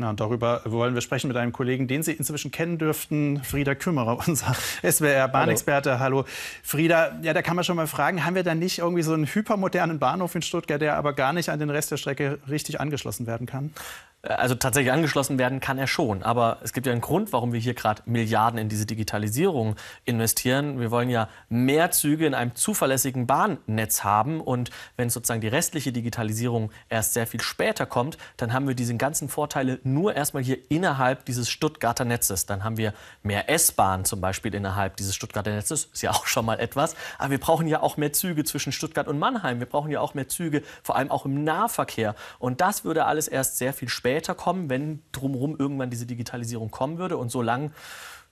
Na, und darüber wollen wir sprechen mit einem Kollegen, den Sie inzwischen kennen dürften, Frieda Kümmerer, unser SWR-Bahnexperte. Hallo. Hallo. Frieda, ja, da kann man schon mal fragen, haben wir da nicht irgendwie so einen hypermodernen Bahnhof in Stuttgart, der aber gar nicht an den Rest der Strecke richtig angeschlossen werden kann? also tatsächlich angeschlossen werden kann er schon. Aber es gibt ja einen Grund, warum wir hier gerade Milliarden in diese Digitalisierung investieren. Wir wollen ja mehr Züge in einem zuverlässigen Bahnnetz haben. Und wenn sozusagen die restliche Digitalisierung erst sehr viel später kommt, dann haben wir diese ganzen Vorteile nur erstmal hier innerhalb dieses Stuttgarter Netzes. Dann haben wir mehr S-Bahn zum Beispiel innerhalb dieses Stuttgarter Netzes. Ist ja auch schon mal etwas. Aber wir brauchen ja auch mehr Züge zwischen Stuttgart und Mannheim. Wir brauchen ja auch mehr Züge, vor allem auch im Nahverkehr. Und das würde alles erst sehr viel später später kommen, wenn drumherum irgendwann diese Digitalisierung kommen würde. Und solange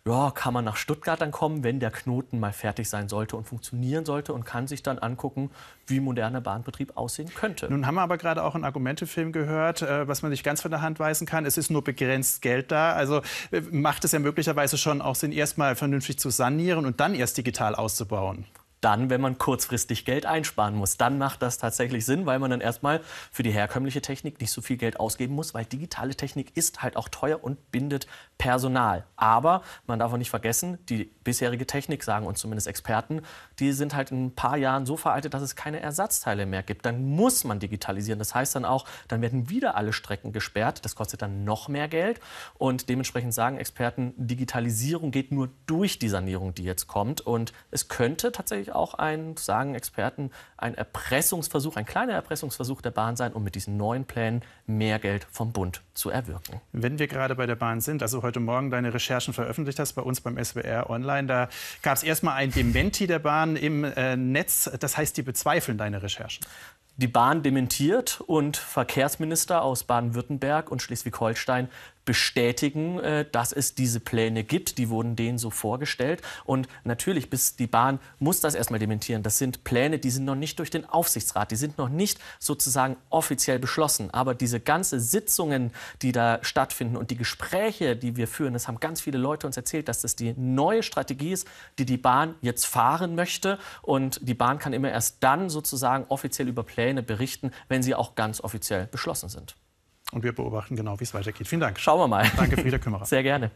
ja, kann man nach Stuttgart dann kommen, wenn der Knoten mal fertig sein sollte und funktionieren sollte und kann sich dann angucken, wie moderner Bahnbetrieb aussehen könnte. Nun haben wir aber gerade auch einen Argumentefilm gehört, äh, was man nicht ganz von der Hand weisen kann. Es ist nur begrenzt Geld da. Also äh, macht es ja möglicherweise schon auch Sinn, erstmal vernünftig zu sanieren und dann erst digital auszubauen dann, wenn man kurzfristig Geld einsparen muss. Dann macht das tatsächlich Sinn, weil man dann erstmal für die herkömmliche Technik nicht so viel Geld ausgeben muss, weil digitale Technik ist halt auch teuer und bindet Personal. Aber man darf auch nicht vergessen, die bisherige Technik, sagen uns zumindest Experten, die sind halt in ein paar Jahren so veraltet, dass es keine Ersatzteile mehr gibt. Dann muss man digitalisieren. Das heißt dann auch, dann werden wieder alle Strecken gesperrt. Das kostet dann noch mehr Geld. Und dementsprechend sagen Experten, Digitalisierung geht nur durch die Sanierung, die jetzt kommt. Und es könnte tatsächlich auch ein, sagen Experten, ein Erpressungsversuch, ein kleiner Erpressungsversuch der Bahn sein, um mit diesen neuen Plänen mehr Geld vom Bund zu erwirken. Wenn wir gerade bei der Bahn sind, also heute Morgen deine Recherchen veröffentlicht hast bei uns beim SWR Online, da gab es erstmal ein Dementi der Bahn im äh, Netz. Das heißt, die bezweifeln deine Recherchen die Bahn dementiert und Verkehrsminister aus Baden-Württemberg und Schleswig-Holstein bestätigen, äh, dass es diese Pläne gibt. Die wurden denen so vorgestellt. Und natürlich, bis die Bahn muss das erstmal dementieren. Das sind Pläne, die sind noch nicht durch den Aufsichtsrat, die sind noch nicht sozusagen offiziell beschlossen. Aber diese ganzen Sitzungen, die da stattfinden und die Gespräche, die wir führen, das haben ganz viele Leute uns erzählt, dass das die neue Strategie ist, die die Bahn jetzt fahren möchte. Und die Bahn kann immer erst dann sozusagen offiziell über Pläne Pläne berichten, wenn sie auch ganz offiziell beschlossen sind. Und wir beobachten genau, wie es weitergeht. Vielen Dank. Schauen wir mal. Danke, Frieda Kümmerer. Sehr gerne.